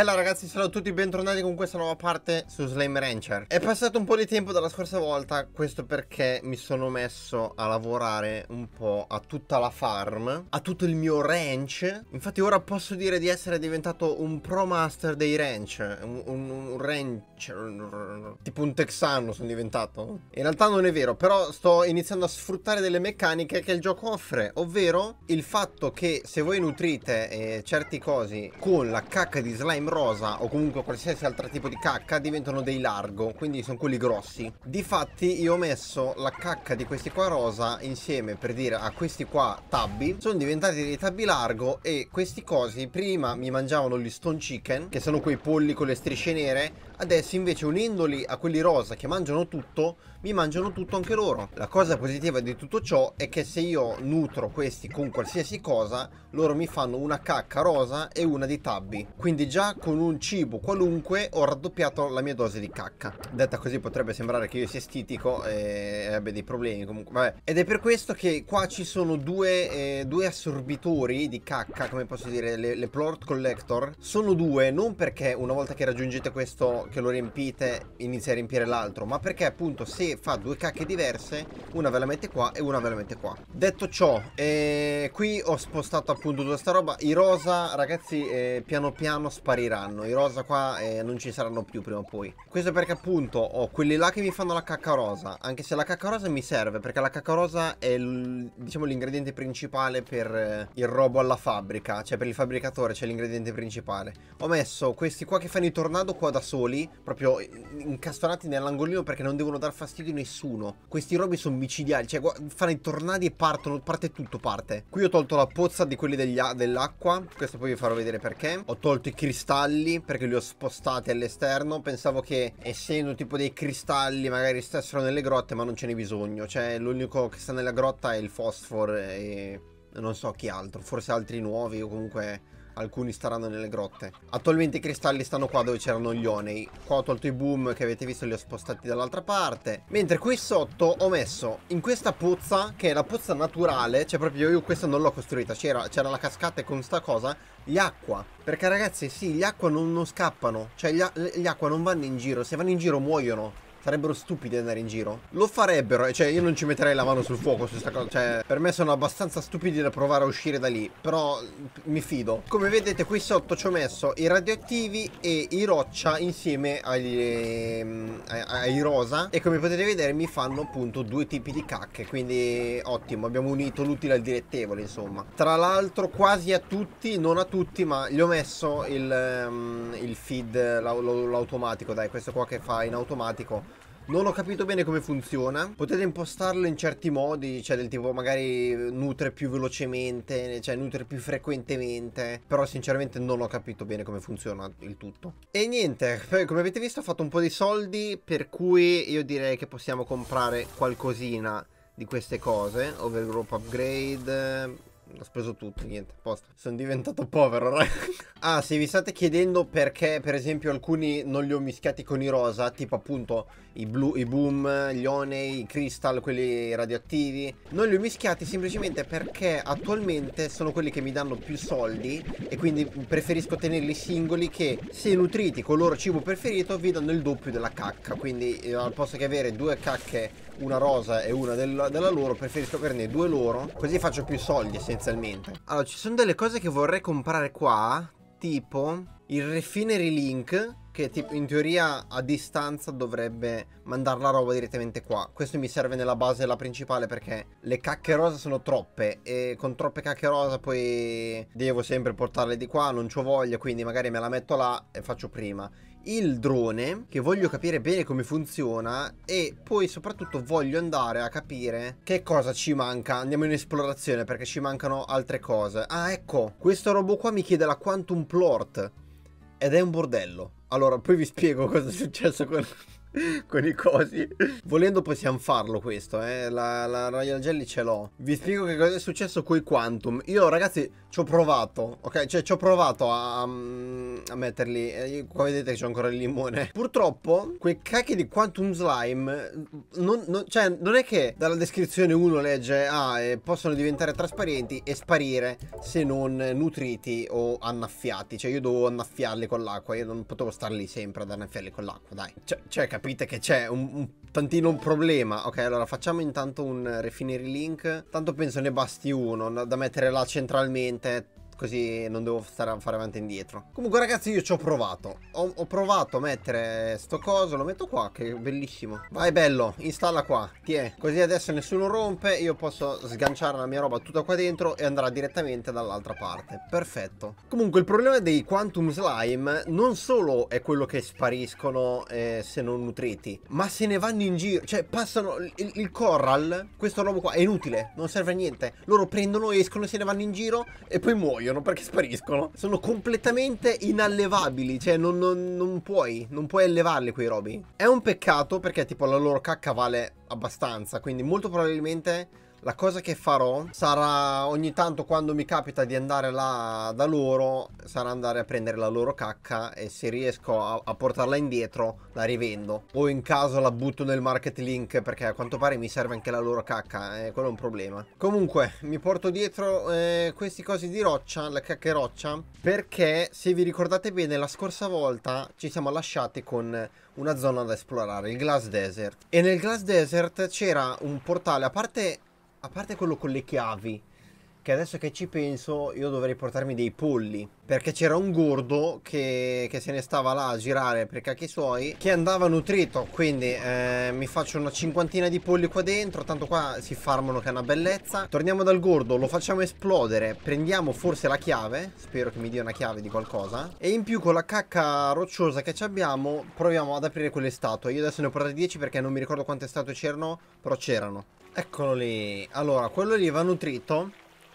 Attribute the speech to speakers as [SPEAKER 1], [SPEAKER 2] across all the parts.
[SPEAKER 1] Hello ragazzi, sono tutti, bentornati con questa nuova parte su Slime Rancher È passato un po' di tempo dalla scorsa volta, questo perché mi sono messo a lavorare un po' a tutta la farm A tutto il mio ranch Infatti ora posso dire di essere diventato un pro master dei ranch Un, un, un ranch... tipo un texano sono diventato In realtà non è vero, però sto iniziando a sfruttare delle meccaniche che il gioco offre Ovvero il fatto che se voi nutrite eh, certi cosi con la cacca di slime rosa o comunque qualsiasi altro tipo di cacca diventano dei largo, quindi sono quelli grossi. Difatti io ho messo la cacca di questi qua rosa insieme per dire a questi qua tabbi, sono diventati dei tabbi largo e questi cosi prima mi mangiavano gli stone chicken, che sono quei polli con le strisce nere, adesso invece unendoli a quelli rosa che mangiano tutto mi mangiano tutto anche loro. La cosa positiva di tutto ciò è che se io nutro questi con qualsiasi cosa, loro mi fanno una cacca rosa e una di tabby. Quindi già con un cibo qualunque ho raddoppiato la mia dose di cacca. Detta così potrebbe sembrare che io sia stitico e abbia dei problemi comunque. Vabbè. Ed è per questo che qua ci sono due, eh, due assorbitori di cacca, come posso dire, le, le plort collector. Sono due, non perché una volta che raggiungete questo, che lo riempite, inizia a riempire l'altro, ma perché appunto se fa due cacche diverse, una veramente qua e una veramente qua. Detto ciò, eh, qui ho spostato appunto tutta sta roba, i rosa ragazzi eh, piano piano spariranno, i rosa qua eh, non ci saranno più prima o poi. Questo perché appunto ho quelli là che mi fanno la cacca rosa, anche se la cacca rosa mi serve perché la cacca rosa è diciamo l'ingrediente principale per eh, il robo alla fabbrica, cioè per il fabbricatore c'è cioè l'ingrediente principale. Ho messo questi qua che fanno i tornado qua da soli, proprio incastonati nell'angolino perché non devono dar fastidio fastidio nessuno. Questi robi sono micidiali, cioè fanno i tornadi e partono, parte tutto, parte. Qui ho tolto la pozza di quelli dell'acqua, questo poi vi farò vedere perché. Ho tolto i cristalli perché li ho spostati all'esterno, pensavo che essendo tipo dei cristalli magari stessero nelle grotte ma non ce n'è bisogno, cioè l'unico che sta nella grotta è il fosforo e non so chi altro, forse altri nuovi o comunque alcuni staranno nelle grotte. Attualmente i cristalli stanno qua dove c'erano gli onei. Qua ho tolto i boom che avete visto, li ho spostati dall'altra parte. Mentre qui sotto ho messo in questa pozza, che è la pozza naturale, cioè proprio io questa non l'ho costruita, c'era la cascata e con sta cosa, gli acqua. Perché ragazzi, sì, gli acqua non, non scappano, cioè gli, gli acqua non vanno in giro, se vanno in giro muoiono. Sarebbero stupidi ad andare in giro. Lo farebbero, cioè io non ci metterei la mano sul fuoco su questa cosa. Cioè, per me sono abbastanza stupidi da provare a uscire da lì. Però mi fido. Come vedete qui sotto ci ho messo i radioattivi e i roccia insieme agli, ehm, ai, ai rosa. E come potete vedere mi fanno appunto due tipi di cacche. Quindi ottimo, abbiamo unito l'utile al dilettevole insomma. Tra l'altro quasi a tutti, non a tutti, ma gli ho messo il, um, il feed, l'automatico, dai, questo qua che fa in automatico non ho capito bene come funziona. Potete impostarlo in certi modi, cioè del tipo magari nutre più velocemente, cioè nutre più frequentemente. Però sinceramente non ho capito bene come funziona il tutto. E niente, come avete visto ho fatto un po' di soldi, per cui io direi che possiamo comprare qualcosina di queste cose, overgrowth upgrade, ho speso tutto, niente, posto. Sono diventato povero, raga. ah, se vi state chiedendo perché, per esempio, alcuni non li ho mischiati con i rosa, tipo appunto i, blu, i boom, gli onei, i crystal, quelli radioattivi, non li ho mischiati semplicemente perché attualmente sono quelli che mi danno più soldi e quindi preferisco tenerli singoli che, se nutriti con il loro cibo preferito, vi danno il doppio della cacca. Quindi, eh, al posto che avere due cacche una rosa e una del, della loro, preferisco averne due loro, così faccio più soldi essenzialmente. Allora, ci sono delle cose che vorrei comprare qua, tipo il Refinery Link, che tipo, in teoria a distanza dovrebbe mandare la roba direttamente qua. Questo mi serve nella base la principale perché le cacche rosa sono troppe e con troppe cacche rosa poi devo sempre portarle di qua, non ho voglia, quindi magari me la metto là e faccio prima il drone, che voglio capire bene come funziona e poi soprattutto voglio andare a capire che cosa ci manca. Andiamo in esplorazione perché ci mancano altre cose. Ah, ecco, questo robot qua mi chiede la Quantum Plort ed è un bordello. Allora, poi vi spiego cosa è successo con... con i cosi. Volendo possiamo farlo questo, eh. La, la Royal Jelly ce l'ho. Vi spiego che cosa è successo con i Quantum. Io, ragazzi, ci ho provato, ok? Cioè, ci ho provato a, a metterli. Eh, qua vedete che c'è ancora il limone. Purtroppo, quei cacchi di Quantum Slime, mm, non, non, cioè, non è che dalla descrizione uno legge, ah, eh, possono diventare trasparenti e sparire se non nutriti o annaffiati. Cioè, io dovevo annaffiarli con l'acqua, io non potevo star lì sempre ad annaffiarli con l'acqua, dai. Cioè, cioè capito? capite che c'è un, un tantino un problema. Ok, allora facciamo intanto un refinery link. Tanto penso ne basti uno da mettere là centralmente Così non devo stare a fare avanti e indietro. Comunque ragazzi io ci ho provato. Ho, ho, provato a mettere sto coso, lo metto qua che è bellissimo. Vai bello, installa qua, tiè. Così adesso nessuno rompe, io posso sganciare la mia roba tutta qua dentro e andrà direttamente dall'altra parte. Perfetto. Comunque il problema dei quantum slime non solo è quello che spariscono eh, se non nutriti, ma se ne vanno in giro, cioè passano il, il corral, questo robo qua è inutile, non serve a niente. Loro prendono, escono, se ne vanno in giro e poi muoiono muoiono, perché spariscono. Sono completamente inallevabili, cioè non, non, non puoi, non puoi allevarli quei robi. È un peccato perché tipo la loro cacca vale abbastanza, quindi molto probabilmente la cosa che farò sarà ogni tanto quando mi capita di andare là da loro, sarà andare a prendere la loro cacca e se riesco a, a portarla indietro la rivendo. O in caso la butto nel market link perché a quanto pare mi serve anche la loro cacca, eh, quello è un problema. Comunque mi porto dietro eh, questi cosi di roccia, la cacca e roccia, perché se vi ricordate bene la scorsa volta ci siamo lasciati con una zona da esplorare, il Glass Desert. E nel Glass Desert c'era un portale, a parte a parte quello con le chiavi, che adesso che ci penso io dovrei portarmi dei polli, perché c'era un gordo che, che, se ne stava là a girare per cacchi suoi, che andava nutrito, quindi eh, mi faccio una cinquantina di polli qua dentro, tanto qua si farmano che è una bellezza. Torniamo dal gordo, lo facciamo esplodere, prendiamo forse la chiave, spero che mi dia una chiave di qualcosa, e in più con la cacca rocciosa che abbiamo proviamo ad aprire quelle statue. Io adesso ne ho portate 10 perché non mi ricordo quante statue c'erano, però c'erano. Eccolo lì. Allora, quello lì va nutrito.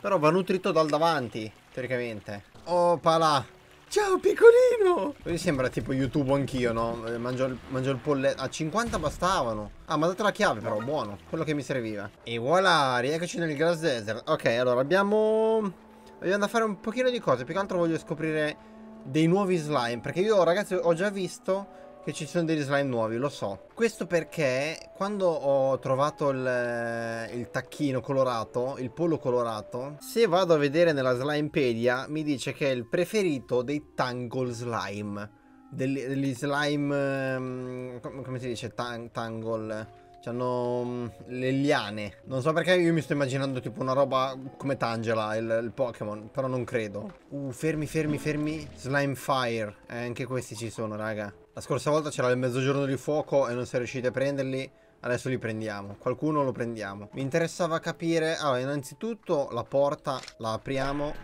[SPEAKER 1] Però va nutrito dal davanti, teoricamente. Opala. Ciao piccolino! Mi sembra tipo YouTube anch'io, no? Mangio eh, il, mangio il polletto. A 50 bastavano. Ah, ma date la chiave però, buono. Quello che mi serviva. E voilà, rieccoci nel Grass Desert. Ok, allora abbiamo... Abbiamo da fare un pochino di cose. Più che altro voglio scoprire dei nuovi slime. Perché io, ragazzi, ho già visto che ci sono degli slime nuovi, lo so. Questo perché quando ho trovato il, eh, il tacchino colorato, il pollo colorato, se vado a vedere nella Slimepedia mi dice che è il preferito dei Tangle Slime. Degli, degli slime... Ehm, come si dice? Tang, tangle... C'hanno mm, le liane. Non so perché io mi sto immaginando tipo una roba come Tangela, il, il Pokémon. Però non credo. Uh, fermi, fermi, fermi. Slime Fire. Eh, anche questi ci sono, raga. La scorsa volta c'era il mezzogiorno di fuoco e non si è riusciti a prenderli. Adesso li prendiamo. Qualcuno lo prendiamo. Mi interessava capire... Allora, innanzitutto la porta la apriamo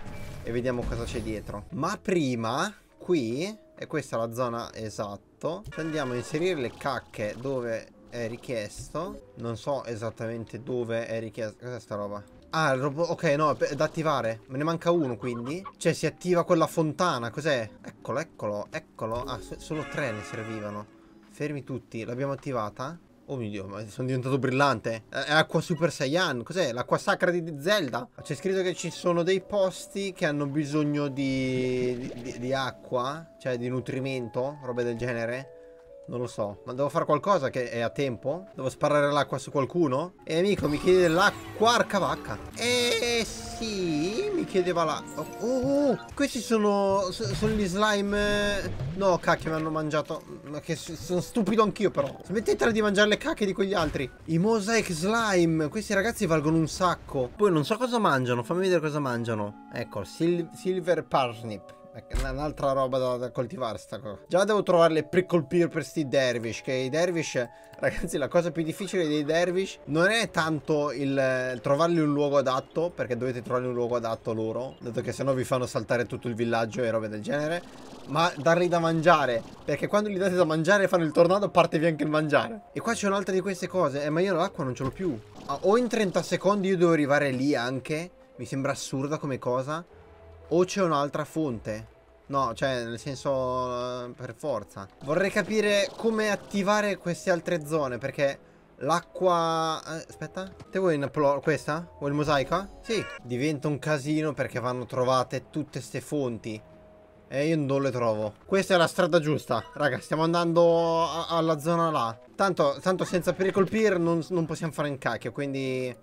[SPEAKER 1] e vediamo cosa c'è dietro. Ma prima, qui, e questa è la zona esatto, andiamo a inserire le cacche dove è richiesto. Non so esattamente dove è richiesto. Cos'è sta roba? Ah, il robot... Ok, no, è da attivare. Me ne manca uno, quindi. Cioè, si attiva quella fontana. Cos'è? Eccolo, eccolo, eccolo. Ah, so solo tre ne servivano. Fermi tutti. L'abbiamo attivata. Oh mio Dio, ma sono diventato brillante. Eh, è acqua Super Saiyan. Cos'è? L'acqua sacra di Zelda. Ah, c'è scritto che ci sono dei posti che hanno bisogno di, di, di, di acqua, cioè di nutrimento, roba del genere. Non lo so. Ma devo fare qualcosa che è a tempo? Devo sparare l'acqua su qualcuno? E eh, amico, mi chiede l'acqua arcavacca. Eh sì, mi chiedeva la... Oh, oh, oh. questi sono... Sono gli slime... Eh. No, cacchio, mi hanno mangiato. Ma che sono stupido anch'io però. Smettetela di mangiare le cacche di quegli altri. I mosaic slime. Questi ragazzi valgono un sacco. Poi non so cosa mangiano. Fammi vedere cosa mangiano. Ecco, sil silver parsnip. È un'altra roba da, da coltivare sta cosa. Già devo trovare le prickle peer per sti dervish. Che i dervish, ragazzi, la cosa più difficile dei dervish non è tanto il, trovargli un luogo adatto, perché dovete trovare un luogo adatto loro, dato che sennò vi fanno saltare tutto il villaggio e robe del genere, ma darli da mangiare, perché quando gli date da mangiare fanno il tornado, partevi anche il mangiare. E qua c'è un'altra di queste cose, eh ma io l'acqua non ce l'ho più. Ah, o in 30 secondi io devo arrivare lì anche, mi sembra assurda come cosa, o c'è un'altra fonte? No, cioè, nel senso, eh, per forza. Vorrei capire come attivare queste altre zone, perché... L'acqua... Eh, aspetta. Te vuoi in questa? Vuoi il mosaico? Sì. Diventa un casino perché vanno trovate tutte queste fonti. E io non le trovo. Questa è la strada giusta. Raga, stiamo andando alla zona là. Tanto, tanto senza pericolpir non, non possiamo fare un cacchio, quindi...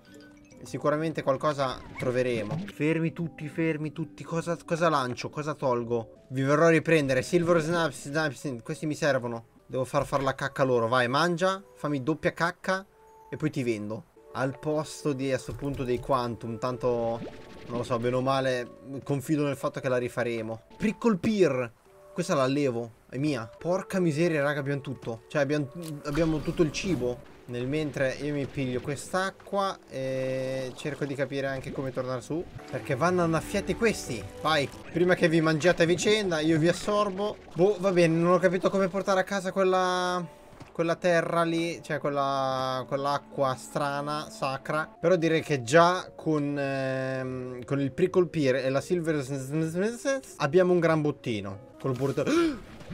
[SPEAKER 1] Sicuramente qualcosa troveremo. Fermi tutti, fermi tutti. Cosa, cosa lancio? Cosa tolgo? Vi verrò a riprendere. Silver snaps, snaps, questi mi servono. Devo far fare la cacca loro. Vai, mangia, fammi doppia cacca e poi ti vendo. Al posto di, a sto punto, dei quantum. Tanto, non lo so, bene o male, confido nel fatto che la rifaremo. Prickle Peer. Questa la levo. È mia. Porca miseria, raga, abbiamo tutto. Cioè, abbiamo, abbiamo tutto il cibo. Nel mentre io mi piglio quest'acqua e cerco di capire anche come tornare su. Perché vanno annaffiati questi. Vai, prima che vi mangiate a vicenda, io vi assorbo. Boh, va bene, non ho capito come portare a casa quella... Quella terra lì, cioè quella, quell'acqua strana, sacra. Però direi che già con, ehm, con il pre-colpire e la silver abbiamo un gran bottino. Col portatore.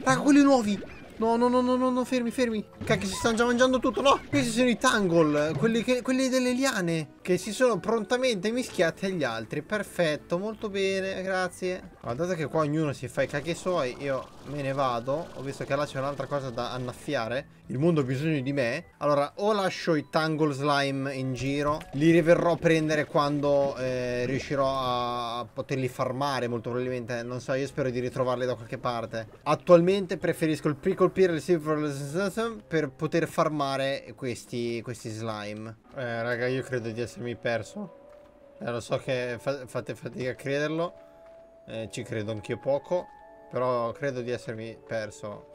[SPEAKER 1] Raga, quelli nuovi! No, no, no, no, no, fermi, fermi. Cacchio, si stanno già mangiando tutto. No, questi sono i tangle, quelli, che, quelli delle liane, che si sono prontamente mischiati agli altri. Perfetto, molto bene, grazie. Guardate che qua ognuno si fa i cacchi suoi, io me ne vado. Ho visto che là c'è un'altra cosa da annaffiare. Il mondo ha bisogno di me. Allora, o lascio i tangle slime in giro, li riverrò a prendere quando eh, riuscirò a poterli farmare, molto probabilmente. Non so, io spero di ritrovarli da qualche parte. Attualmente preferisco il piccolo colpire le silver per poter farmare questi, questi slime. Eh, raga, io credo di essermi perso. Eh, lo so che fa fate fatica a crederlo. Eh, ci credo anch'io poco. Però credo di essermi perso.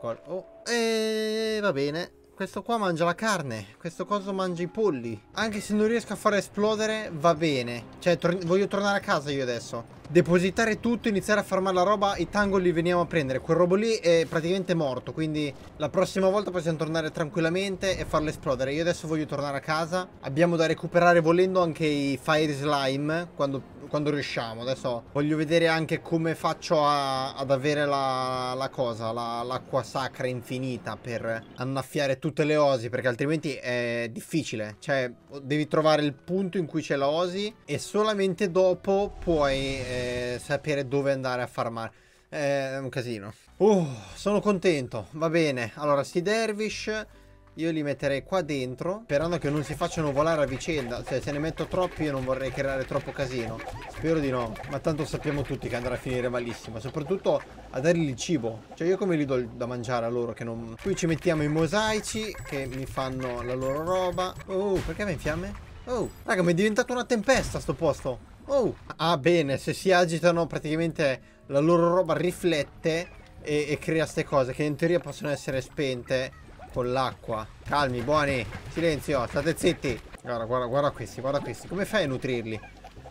[SPEAKER 1] Oh, e va bene. Questo qua mangia la carne, questo coso mangia i polli. Anche se non riesco a far esplodere, va bene. Cioè, voglio tornare a casa io adesso depositare tutto, iniziare a farmare la roba, i tango li veniamo a prendere. Quel robo lì è praticamente morto, quindi la prossima volta possiamo tornare tranquillamente e farlo esplodere. Io adesso voglio tornare a casa. Abbiamo da recuperare volendo anche i fire slime quando, quando riusciamo. Adesso voglio vedere anche come faccio a, ad avere la, la cosa, l'acqua la, sacra infinita per annaffiare tutte le osi, perché altrimenti è difficile. Cioè, devi trovare il punto in cui c'è la osi e solamente dopo puoi... Eh, sapere dove andare a farmare. È un casino. Uh, sono contento. Va bene. Allora, sti dervish io li metterei qua dentro Sperando che non si facciano volare a vicenda Cioè se ne metto troppi io non vorrei creare troppo casino Spero di no Ma tanto sappiamo tutti che andrà a finire malissimo Soprattutto a dargli il cibo Cioè io come li do da mangiare a loro che non... Qui ci mettiamo i mosaici Che mi fanno la loro roba Oh perché va in fiamme? Oh uh, raga mi è diventata una tempesta sto posto Oh, ah bene, se si agitano praticamente la loro roba riflette e, e crea queste cose che in teoria possono essere spente con l'acqua. Calmi, buoni, silenzio, state zitti. Guarda, guarda, guarda questi, guarda questi. Come fai a nutrirli?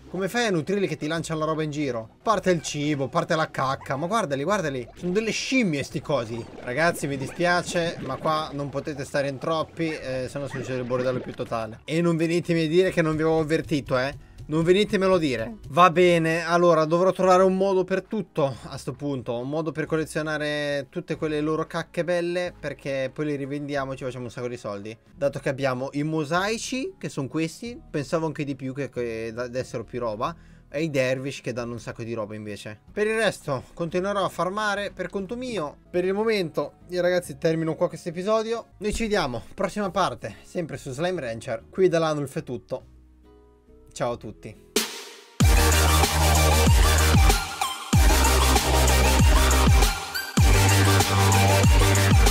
[SPEAKER 1] Come fai a nutrirli che ti lanciano la roba in giro? Parte il cibo, parte la cacca, ma guardali, guardali. Sono delle scimmie sti cosi. Ragazzi, mi dispiace, ma qua non potete stare in troppi, eh, se no succede il bordello più totale. E non venitemi a dire che non vi avevo avvertito, eh. Non venitemelo dire. Va bene, allora dovrò trovare un modo per tutto a sto punto. Un modo per collezionare tutte quelle loro cacche belle perché poi le rivendiamo e ci facciamo un sacco di soldi. Dato che abbiamo i mosaici, che sono questi, pensavo anche di più che, che dessero più roba e i dervish che danno un sacco di roba invece. Per il resto continuerò a farmare per conto mio. Per il momento io ragazzi termino qua questo episodio. Noi ci vediamo, prossima parte, sempre su Slime Rancher. Qui da Lanulf è tutto. Ciao a tutti. We'll be right back.